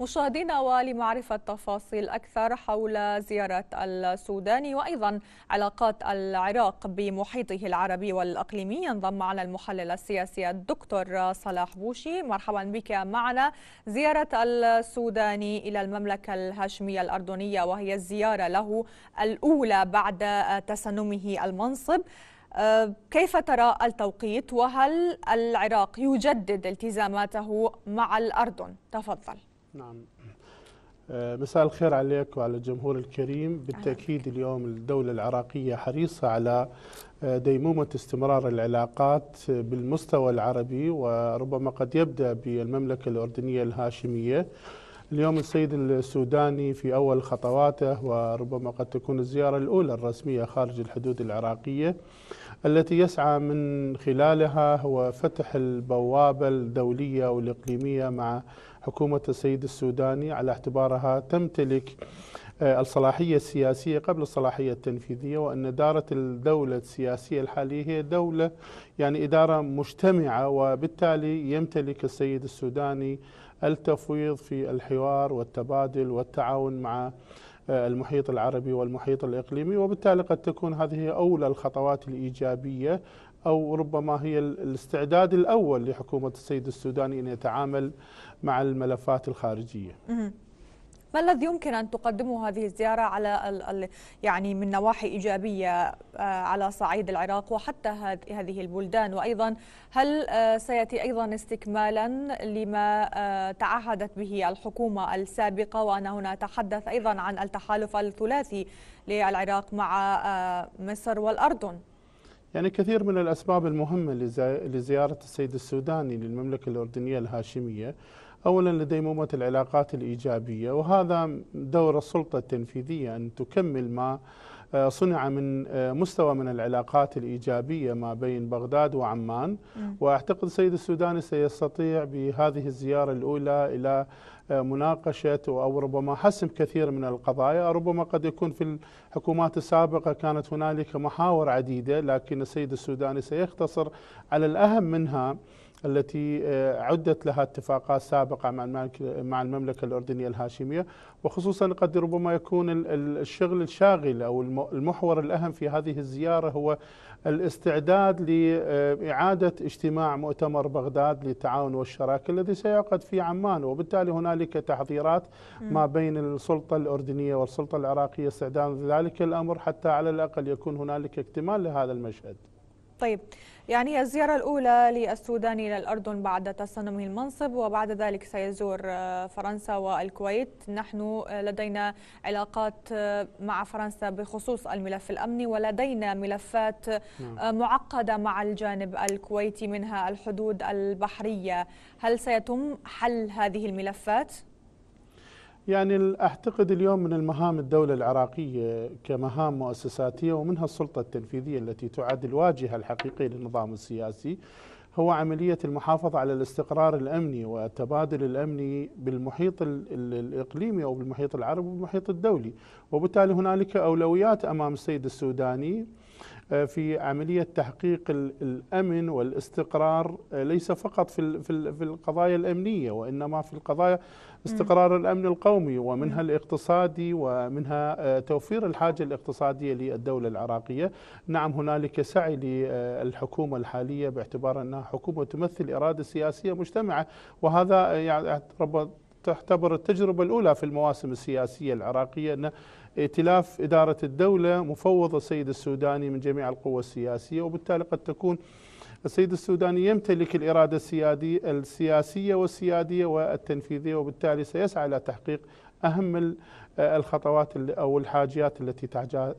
مشاهدينا ولمعرفة تفاصيل أكثر حول زيارة السودان وأيضا علاقات العراق بمحيطه العربي والأقليمي ينضم معنا المحلل السياسي الدكتور صلاح بوشي مرحبا بك معنا زيارة السودان إلى المملكة الهاشمية الأردنية وهي الزيارة له الأولى بعد تسنمه المنصب أه، كيف ترى التوقيت وهل العراق يجدد التزاماته مع الأردن؟ تفضل نعم آه، مساء الخير عليك وعلى الجمهور الكريم بالتأكيد اليوم الدولة العراقية حريصة على آه، ديمومة استمرار العلاقات بالمستوى العربي وربما قد يبدأ بالمملكة الأردنية الهاشمية اليوم السيد السوداني في أول خطواته وربما قد تكون الزيارة الأولى الرسمية خارج الحدود العراقية التي يسعى من خلالها هو فتح البوابة الدولية والإقليمية مع حكومة السيد السوداني على اعتبارها تمتلك آه، الصلاحية السياسية قبل الصلاحية التنفيذية وأن دارة الدولة السياسية الحالية هي دولة يعني إدارة مجتمعة وبالتالي يمتلك السيد السوداني التفويض في الحوار والتبادل والتعاون مع آه، المحيط العربي والمحيط الإقليمي وبالتالي قد تكون هذه أولى الخطوات الإيجابية أو ربما هي الاستعداد الأول لحكومة السيد السوداني أن يتعامل مع الملفات الخارجية ما الذي يمكن أن تقدمه هذه الزيارة على ال ال يعني من نواحي إيجابية آه، على صعيد العراق وحتى هذه البلدان وأيضا هل آه، سيأتي أيضا استكمالا لما آه، تعهدت به الحكومة السابقة وأنا هنا أتحدث أيضا عن التحالف الثلاثي للعراق مع مصر والأردن يعني كثير من الأسباب المهمة لزيارة السيد السوداني للمملكة الأردنية الهاشمية أولا لدي منظومة العلاقات الإيجابية وهذا دور السلطة التنفيذية أن تكمل ما آه، صنع من آه، مستوى من العلاقات الإيجابية ما بين بغداد وعمان وأعتقد سيد السوداني سيستطيع بهذه الزيارة الأولى إلى آه، مناقشة أو ربما حسم كثير من القضايا ربما قد يكون في الحكومات السابقة كانت هنالك محاور عديدة لكن السيد السوداني سيختصر على الأهم منها التي آه، عدت لها اتفاقات سابقة مع المملكة الأردنية الهاشمية وخصوصا قد ربما يكون الشغل الشاغل أو المحور الأهم في هذه الزيارة هو الاستعداد لإعادة آه، اجتماع مؤتمر بغداد للتعاون والشراكة الذي سيعقد في عمان وبالتالي هنالك تحضيرات ما بين السلطة الأردنية والسلطة العراقية استعداد ذلك الأمر حتى على الأقل يكون هنالك اكتمال لهذا المشهد طيب يعني الزيارة الأولى للسودان إلى الأردن بعد تصنمه المنصب وبعد ذلك سيزور آه، فرنسا والكويت نحن آه، لدينا علاقات آه، مع فرنسا بخصوص الملف الأمني ولدينا ملفات نعم. معقدة مع الجانب الكويتي منها الحدود البحرية هل سيتم حل هذه الملفات؟ يعني أعتقد اليوم من المهام الدولة العراقية كمهام مؤسساتية ومنها السلطة التنفيذية التي تعد الواجهة الحقيقية للنظام السياسي هو عملية المحافظة على الاستقرار الأمني والتبادل الأمني بالمحيط الإقليمي أو بالمحيط العربي والمحيط الدولي وبالتالي هنالك أولويات أمام السيد السوداني آه، في عملية تحقيق الأمن والاستقرار آه، ليس فقط في في القضايا الأمنية وإنما في القضايا استقرار الأمن القومي ومنها الاقتصادي ومنها آه، توفير الحاجة الاقتصادية للدولة العراقية نعم هنالك سعي للحكومة الحالية باعتبار أنها حكومة تمثل إرادة سياسية مجتمعة وهذا يعني تعتبر التجربة الأولى في المواسم السياسية العراقية أن ائتلاف إدارة الدولة مفوض السيد السوداني من جميع القوى السياسية وبالتالي قد تكون السيد السوداني يمتلك الإرادة السيادية السياسية والسيادية والتنفيذية وبالتالي سيسعى إلى تحقيق أهم الخطوات أو الحاجيات التي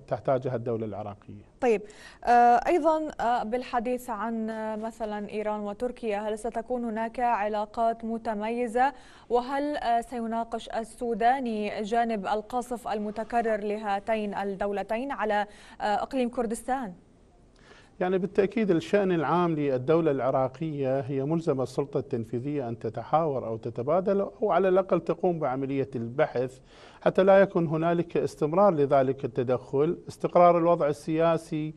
تحتاجها الدولة العراقية طيب آه، أيضا آه، بالحديث عن آه، مثلا إيران وتركيا هل ستكون هناك علاقات متميزة وهل سيناقش السوداني جانب القصف المتكرر لهاتين الدولتين على إقليم كردستان؟ يعني بالتأكيد الشأن العام للدولة العراقية هي ملزمة السلطة التنفيذية أن تتحاور أو تتبادل أو على الأقل تقوم بعملية البحث حتى لا يكون هنالك استمرار لذلك التدخل استقرار الوضع السياسي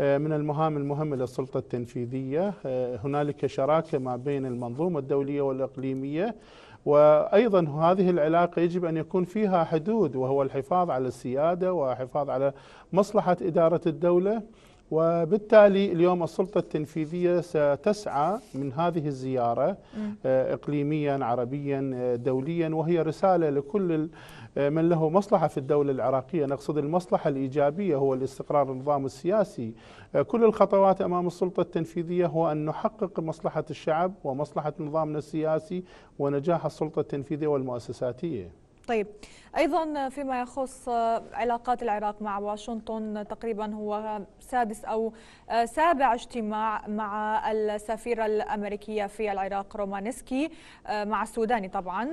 آه، من المهام المهمة للسلطة التنفيذية آه، هنالك شراكة ما بين المنظومة الدولية والإقليمية وأيضا هذه العلاقة يجب أن يكون فيها حدود وهو الحفاظ على السيادة وحفاظ على مصلحة إدارة الدولة وبالتالي اليوم السلطة التنفيذية ستسعى من هذه الزيارة آه، إقليميا عربيا آه، دوليا وهي رسالة لكل آه، من له مصلحة في الدولة العراقية نقصد المصلحة الإيجابية هو الاستقرار النظام السياسي كل الخطوات أمام السلطة التنفيذية هو أن نحقق مصلحة الشعب ومصلحة نظامنا السياسي ونجاح السلطة التنفيذية والمؤسساتية طيب ايضا فيما يخص علاقات العراق مع واشنطن تقريبا هو سادس او سابع اجتماع مع السفيره الامريكيه في العراق رومانسكي مع السوداني طبعا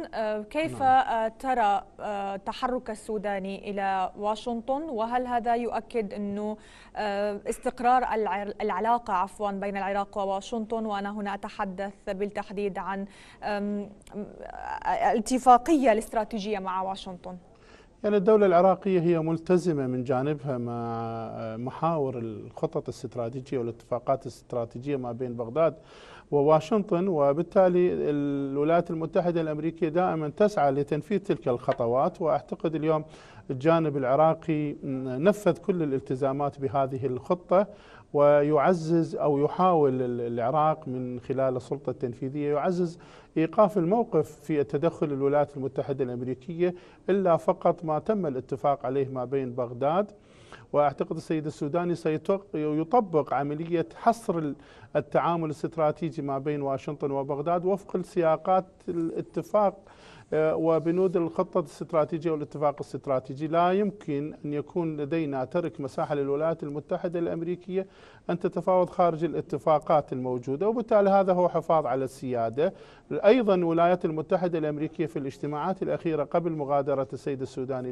كيف نعم. ترى تحرك السوداني الى واشنطن وهل هذا يؤكد انه استقرار العلاقه عفوا بين العراق وواشنطن وانا هنا اتحدث بالتحديد عن الاتفاقيه الاستراتيجيه مع واشنطن؟ يعني الدولة العراقية هي ملتزمة من جانبها مع محاور الخطط الاستراتيجية والاتفاقات الاستراتيجية ما بين بغداد وواشنطن وبالتالي الولايات المتحدة الأمريكية دائما تسعى لتنفيذ تلك الخطوات وأعتقد اليوم الجانب العراقي نفذ كل الالتزامات بهذه الخطة ويعزز أو يحاول العراق من خلال السلطة التنفيذية يعزز إيقاف الموقف في التدخل الولايات المتحدة الأمريكية إلا فقط ما تم الاتفاق عليه ما بين بغداد واعتقد السيد السوداني سيطبق عمليه حصر التعامل الاستراتيجي ما بين واشنطن وبغداد وفق السياقات الاتفاق وبنود الخطة الاستراتيجية والاتفاق الاستراتيجي لا يمكن أن يكون لدينا ترك مساحة للولايات المتحدة الأمريكية أن تتفاوض خارج الاتفاقات الموجودة وبالتالي هذا هو حفاظ على السيادة أيضا الولايات المتحدة الأمريكية في الاجتماعات الأخيرة قبل مغادرة السيد السوداني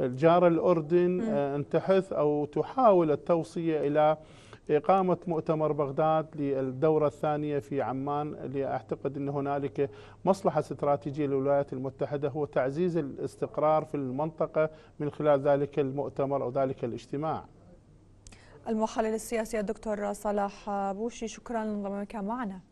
لجار الأردن آه، أن تحث أو تحاول التوصية إلى إقامة مؤتمر بغداد للدورة الثانية في عمان لأعتقد أن هنالك مصلحة استراتيجية للولايات المتحدة هو تعزيز الاستقرار في المنطقة من خلال ذلك المؤتمر أو ذلك الاجتماع المحلل السياسي الدكتور صلاح بوشي شكرا لانضمامك معنا